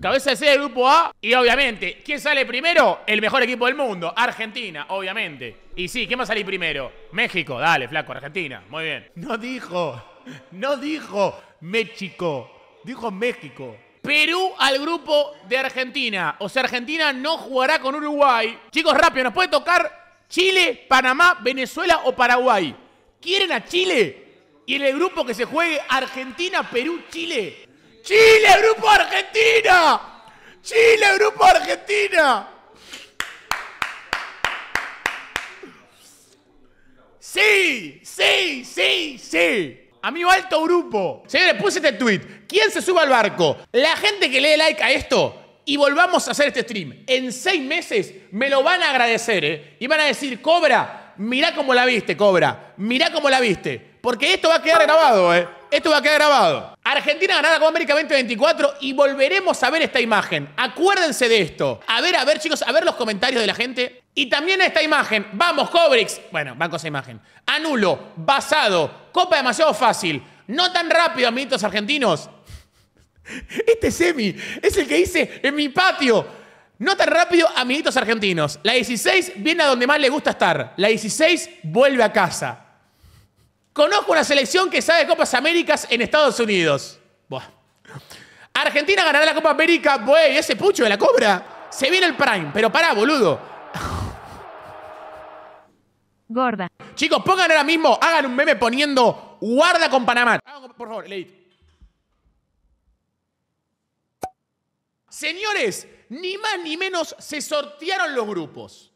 Cabeza de serie del grupo A. Y obviamente, ¿quién sale primero? El mejor equipo del mundo. Argentina, obviamente. Y sí, ¿quién va a salir primero? México, dale, flaco, Argentina. Muy bien. No dijo, no dijo México. Dijo México. Perú al grupo de Argentina. O sea, Argentina no jugará con Uruguay. Chicos, rápido, nos puede tocar Chile, Panamá, Venezuela o Paraguay. ¿Quieren a Chile? Y en el grupo que se juegue Argentina, Perú, Chile. Chile, Grupo Argentina. Chile, Grupo Argentina. Sí, sí, sí, sí. Amigo alto grupo. Señores, puse este tweet. ¿Quién se sube al barco? La gente que le dé like a esto y volvamos a hacer este stream. En seis meses me lo van a agradecer, ¿eh? Y van a decir, Cobra, mirá cómo la viste, Cobra. Mirá cómo la viste. Porque esto va a quedar grabado, ¿eh? Esto va a quedar grabado. Argentina ganada con América 2024 y volveremos a ver esta imagen. Acuérdense de esto. A ver, a ver, chicos, a ver los comentarios de la gente. Y también esta imagen. Vamos, Cobrix. Bueno, van con esa imagen. Anulo, basado, copa demasiado fácil. No tan rápido, amiguitos argentinos. Este semi es el que hice en mi patio. No tan rápido, amiguitos argentinos. La 16 viene a donde más le gusta estar. La 16 vuelve a casa. Conozco una selección que sabe Copas Américas en Estados Unidos. Argentina ganará la Copa América, güey, ese pucho de la cobra. Se viene el prime, pero pará, boludo. Gorda. Chicos, pongan ahora mismo, hagan un meme poniendo guarda con Panamá. Por favor, leí. Señores, ni más ni menos se sortearon los grupos.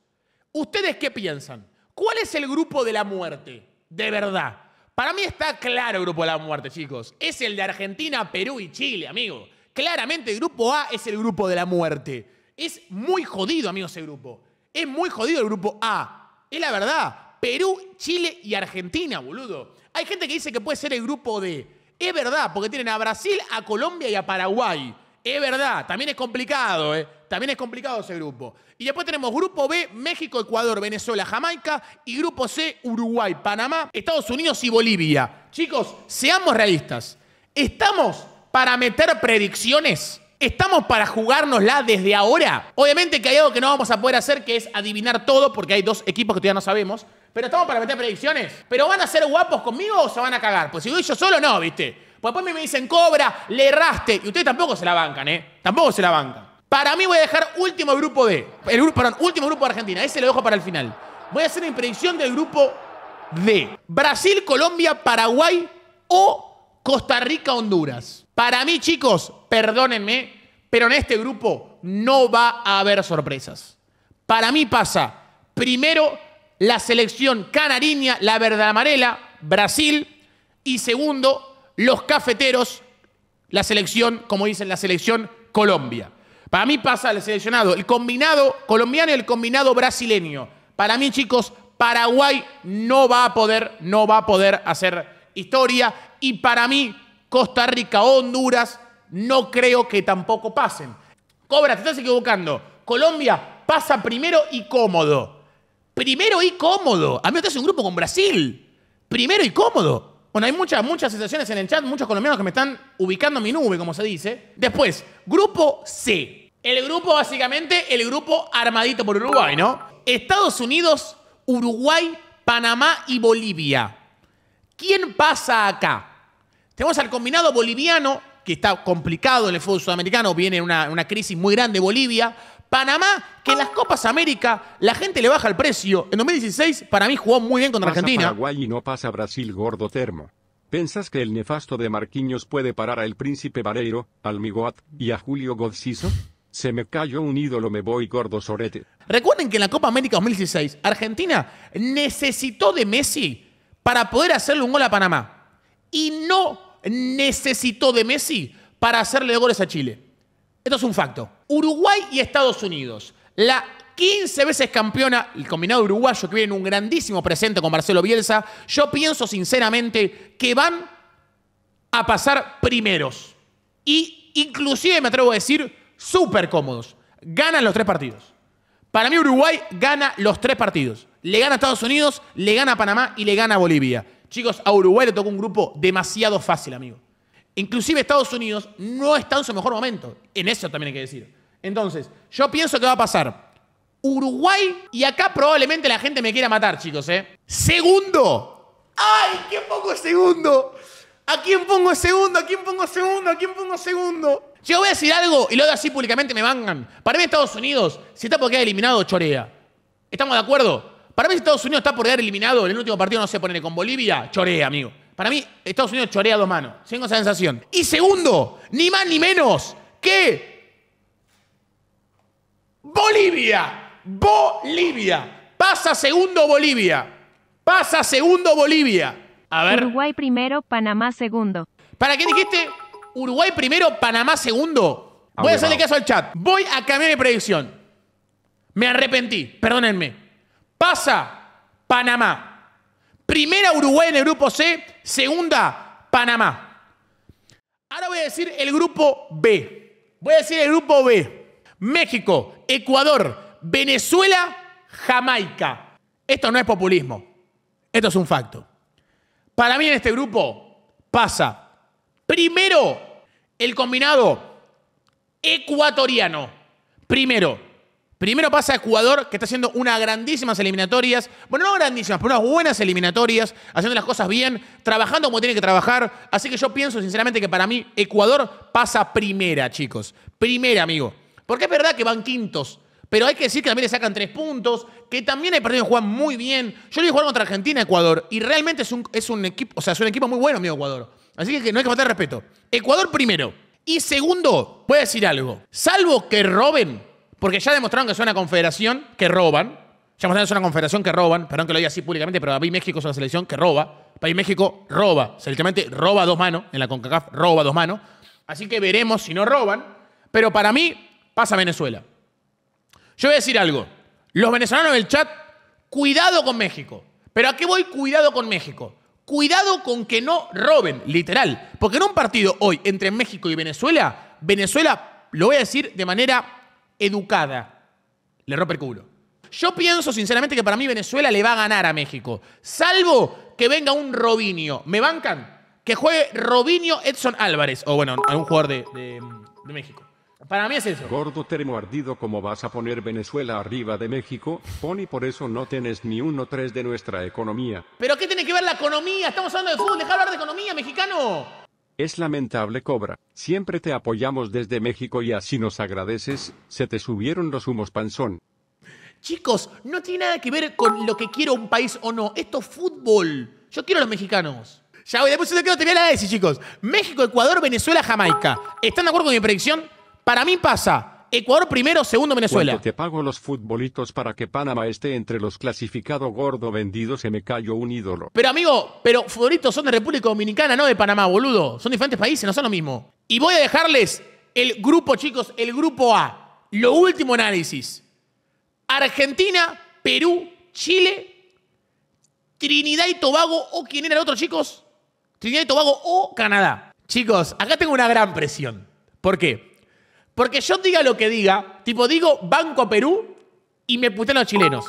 ¿Ustedes qué piensan? ¿Cuál es el grupo de la muerte? De verdad. Para mí está claro el grupo de la muerte, chicos. Es el de Argentina, Perú y Chile, amigo. Claramente el grupo A es el grupo de la muerte. Es muy jodido, amigo, ese grupo. Es muy jodido el grupo A. Es la verdad. Perú, Chile y Argentina, boludo. Hay gente que dice que puede ser el grupo D. Es verdad, porque tienen a Brasil, a Colombia y a Paraguay. Es verdad, también es complicado, ¿eh? También es complicado ese grupo. Y después tenemos grupo B, México, Ecuador, Venezuela, Jamaica. Y grupo C, Uruguay, Panamá, Estados Unidos y Bolivia. Chicos, seamos realistas. ¿Estamos para meter predicciones? ¿Estamos para jugárnosla desde ahora? Obviamente que hay algo que no vamos a poder hacer, que es adivinar todo, porque hay dos equipos que todavía no sabemos. Pero estamos para meter predicciones. ¿Pero van a ser guapos conmigo o se van a cagar? Pues si voy yo solo, no, ¿viste? Pues después me dicen, cobra, le erraste. Y ustedes tampoco se la bancan, ¿eh? Tampoco se la bancan. Para mí voy a dejar último grupo de El perdón, último grupo de Argentina. Ese lo dejo para el final. Voy a hacer mi predicción del grupo de Brasil, Colombia, Paraguay o Costa Rica, Honduras. Para mí, chicos, perdónenme, pero en este grupo no va a haber sorpresas. Para mí pasa primero la selección canariña, la verde amarela, Brasil, y segundo, los cafeteros, la selección, como dicen, la selección Colombia. Para mí pasa el seleccionado, el combinado colombiano y el combinado brasileño. Para mí, chicos, Paraguay no va a poder, no va a poder hacer historia. Y para mí, Costa Rica Honduras no creo que tampoco pasen. Cobra, te estás equivocando. Colombia pasa primero y cómodo. Primero y cómodo. A mí me en un grupo con Brasil. Primero y cómodo. Bueno, hay muchas, muchas sensaciones en el chat, muchos colombianos que me están ubicando mi nube, como se dice. Después, grupo C. El grupo, básicamente, el grupo armadito por Uruguay, ¿no? Estados Unidos, Uruguay, Panamá y Bolivia. ¿Quién pasa acá? Tenemos al combinado boliviano, que está complicado en el fútbol sudamericano, viene una, crisis muy grande Bolivia. Panamá, que en las Copas América la gente le baja el precio. En 2016, para mí jugó muy bien contra Argentina. Paraguay y no pasa Brasil, gordo termo. ¿Pensas que el nefasto de marquiños puede parar al príncipe Vareiro, al Miguat y a Julio Godciso? Se me cayó un ídolo, me voy gordo sorete. Recuerden que en la Copa América 2016, Argentina necesitó de Messi para poder hacerle un gol a Panamá. Y no necesitó de Messi para hacerle goles a Chile. Esto es un facto. Uruguay y Estados Unidos. La 15 veces campeona, el combinado uruguayo que viene un grandísimo presente con Marcelo Bielsa, yo pienso sinceramente que van a pasar primeros. Y inclusive me atrevo a decir súper cómodos. Ganan los tres partidos. Para mí Uruguay gana los tres partidos. Le gana a Estados Unidos, le gana a Panamá y le gana a Bolivia. Chicos, a Uruguay le tocó un grupo demasiado fácil, amigo. Inclusive Estados Unidos no está en su mejor momento. En eso también hay que decir. Entonces, yo pienso que va a pasar Uruguay y acá probablemente la gente me quiera matar, chicos, ¿eh? Segundo. ¡Ay, qué poco segundo! ¿A quién pongo segundo? ¿A quién pongo segundo? ¿A quién pongo segundo? Yo voy a decir algo y lo hago así públicamente, me mangan. Para mí Estados Unidos, si está por quedar eliminado, chorea. ¿Estamos de acuerdo? Para mí Estados Unidos está por quedar eliminado en el último partido, no sé, ponerle con Bolivia, chorea, amigo. Para mí Estados Unidos chorea dos manos. Tengo esa sensación. Y segundo, ni más ni menos que Bolivia. Bolivia. Pasa segundo Bolivia. Pasa segundo Bolivia. Uruguay primero, Panamá segundo. ¿Para qué dijiste Uruguay primero, Panamá segundo? Ah, voy a hacerle caso al chat. Voy a cambiar mi predicción. Me arrepentí, perdónenme. Pasa Panamá. Primera Uruguay en el grupo C, segunda Panamá. Ahora voy a decir el grupo B. Voy a decir el grupo B. México, Ecuador, Venezuela, Jamaica. Esto no es populismo. Esto es un facto. Para mí en este grupo pasa primero el combinado ecuatoriano. Primero. Primero pasa Ecuador, que está haciendo unas grandísimas eliminatorias. Bueno, no grandísimas, pero unas buenas eliminatorias, haciendo las cosas bien, trabajando como tiene que trabajar. Así que yo pienso sinceramente que para mí Ecuador pasa primera, chicos. Primera, amigo. Porque es verdad que van quintos pero hay que decir que también le sacan tres puntos, que también hay perdido que muy bien. Yo le jugar contra Argentina, Ecuador, y realmente es un, es un equipo, o sea, es un equipo muy bueno, amigo Ecuador. Así que no hay que faltar respeto. Ecuador primero. Y segundo, voy a decir algo. Salvo que roben, porque ya demostraron que son una confederación que roban. Ya demostraron que son una confederación que roban. Perdón que lo diga así públicamente, pero a México es una selección que roba. país México roba. Selectivamente roba dos manos. En la CONCACAF roba dos manos. Así que veremos si no roban. Pero para mí pasa Venezuela. Yo voy a decir algo. Los venezolanos del chat, cuidado con México. Pero ¿a qué voy cuidado con México? Cuidado con que no roben, literal. Porque en un partido hoy entre México y Venezuela, Venezuela, lo voy a decir de manera educada, le rompe el culo. Yo pienso sinceramente que para mí Venezuela le va a ganar a México. Salvo que venga un Robinio. ¿Me bancan? Que juegue Robinio, Edson Álvarez. O bueno, algún jugador de México. Para mí es eso. Gordo termo ardido, como vas a poner Venezuela arriba de México, poni por eso no tienes ni uno tres de nuestra economía. ¿Pero qué tiene que ver la economía? Estamos hablando de fútbol, deja hablar de economía, mexicano. Es lamentable, Cobra. Siempre te apoyamos desde México y así nos agradeces. Se te subieron los humos, panzón. Chicos, no tiene nada que ver con lo que quiero un país o no. Esto es fútbol. Yo quiero a los mexicanos. Ya voy, después de que no te voy a la chicos. México, Ecuador, Venezuela, Jamaica. ¿Están de acuerdo con mi predicción? Para mí pasa Ecuador primero, segundo Venezuela. te pago los futbolitos para que Panamá esté entre los clasificados gordo vendidos Se me cayó un ídolo. Pero amigo, pero futbolitos son de República Dominicana, no de Panamá, boludo. Son diferentes países, no son lo mismo. Y voy a dejarles el grupo, chicos, el grupo A. Lo último análisis. Argentina, Perú, Chile, Trinidad y Tobago o quién era el otro, chicos. Trinidad y Tobago o Canadá. Chicos, acá tengo una gran presión. ¿Por qué? Porque yo diga lo que diga, tipo digo Banco Perú y me a los chilenos.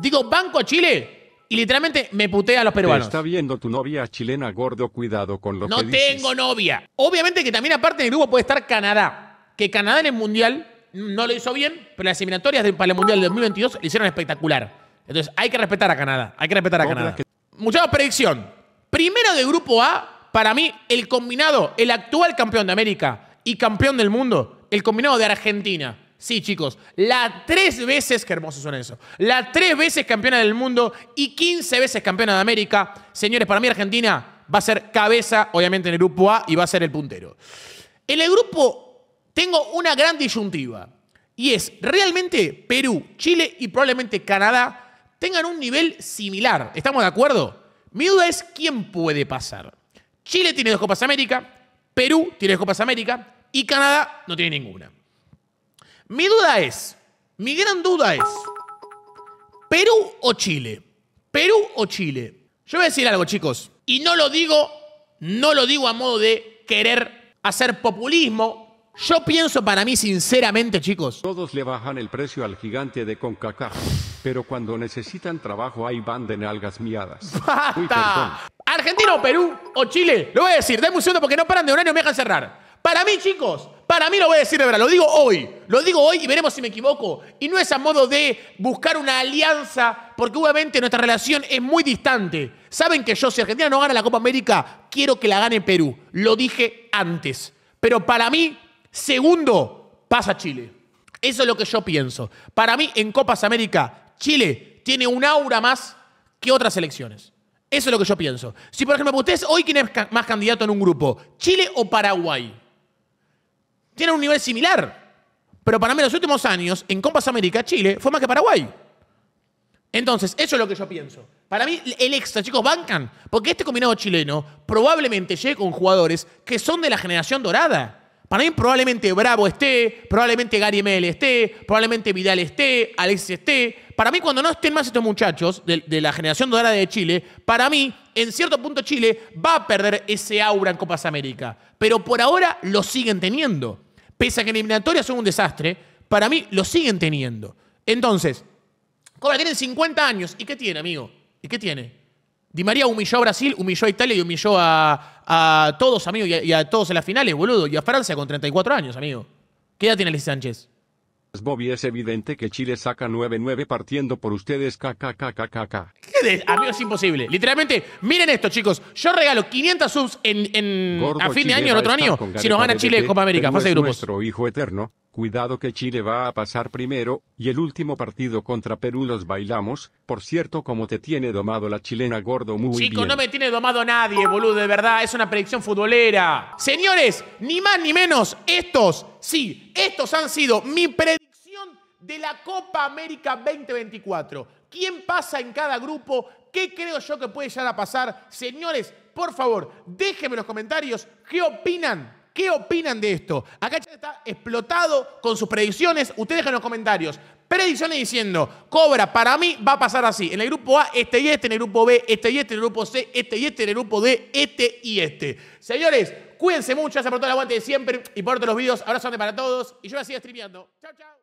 Digo Banco Chile y literalmente me puté a los peruanos. está viendo tu novia chilena, gordo, cuidado con lo no No tengo novia. Obviamente que también aparte del grupo puede estar Canadá, que Canadá en el Mundial no lo hizo bien, pero las eliminatorias para el Mundial de 2022 lo hicieron espectacular. Entonces hay que respetar a Canadá, hay que respetar a Canadá. Mucha predicción. Primero de grupo A, para mí, el combinado, el actual campeón de América y campeón del mundo, el combinado de Argentina. Sí, chicos, la tres veces, qué hermoso son eso, la tres veces campeona del mundo y 15 veces campeona de América. Señores, para mí Argentina va a ser cabeza, obviamente, en el grupo A y va a ser el puntero. En el grupo tengo una gran disyuntiva y es realmente Perú, Chile y probablemente Canadá tengan un nivel similar. ¿Estamos de acuerdo? Mi duda es quién puede pasar. Chile tiene dos Copas América, Perú tiene dos Copas América, y Canadá no tiene ninguna. Mi duda es, mi gran duda es, ¿Perú o Chile? ¿Perú o Chile? Yo voy a decir algo, chicos, y no lo digo, no lo digo a modo de querer hacer populismo. Yo pienso para mí sinceramente, chicos. Todos le bajan el precio al gigante de CONCACAF, pero cuando necesitan trabajo ahí van de nalgas miadas. ¡Basta! Argentina, ¿Argentino, Perú o Chile? Lo voy a decir, denme un segundo porque no paran de año y me dejan cerrar. Para mí, chicos, para mí lo voy a decir de verdad, lo digo hoy, lo digo hoy y veremos si me equivoco. Y no es a modo de buscar una alianza, porque obviamente nuestra relación es muy distante. Saben que yo, si Argentina no gana la Copa América, quiero que la gane Perú. Lo dije antes. Pero para mí, segundo, pasa Chile. Eso es lo que yo pienso. Para mí, en Copas América, Chile tiene un aura más que otras elecciones. Eso es lo que yo pienso. Si, por ejemplo, ustedes hoy, ¿quién es más candidato en un grupo? ¿Chile o Paraguay? tienen un nivel similar. Pero para mí, en los últimos años, en Copas América, Chile fue más que Paraguay. Entonces, eso es lo que yo pienso. Para mí, el extra, chicos, bancan. Porque este combinado chileno probablemente llegue con jugadores que son de la generación dorada. Para mí, probablemente Bravo esté, probablemente Gary Mel esté, probablemente Vidal esté, Alexis esté. Para mí, cuando no estén más estos muchachos de, de la generación dorada de Chile, para mí, en cierto punto Chile va a perder ese aura en Copas América. Pero por ahora lo siguen teniendo pese a que en eliminatorias son un desastre, para mí lo siguen teniendo. Entonces, Cobra tienen 50 años. ¿Y qué tiene, amigo? ¿Y qué tiene? Di María humilló a Brasil, humilló a Italia y humilló a, a todos, amigo, y a, todos en las finales, boludo. Y a Francia con 34 años, amigo. ¿Qué edad tiene Alexis Sánchez? Pues, Bobby es evidente que Chile saca 9-9 partiendo por ustedes kkkkkk. ¿Qué Amigo, es imposible. Literalmente, miren esto, chicos. Yo regalo 500 subs en, en a fin de año, en otro año, si nos gana Chile Copa América, fase de grupos. Nuestro hijo eterno, cuidado que Chile va a pasar primero, y el último partido contra Perú los bailamos, por cierto como te tiene domado la chilena gordo muy Chico, no me tiene domado nadie, boludo, de verdad, es una predicción futbolera. Señores, ni más ni menos, estos, sí, estos han sido mi predicción de la Copa América 2024. ¿Quién pasa en cada grupo? ¿Qué creo yo que puede llegar a pasar? Señores, por favor, déjenme en los comentarios qué opinan ¿Qué opinan de esto? Acá está explotado con sus predicciones. Ustedes dejen en los comentarios. Predicciones diciendo, Cobra, para mí va a pasar así. En el grupo A, este y este. En el grupo B, este y este. En el grupo C, este y este. En el grupo D, este y este. Señores, cuídense mucho. Gracias por todo el aguante de siempre y por todos los videos. Abrazo para todos. Y yo voy a seguir streameando. Chao, chao.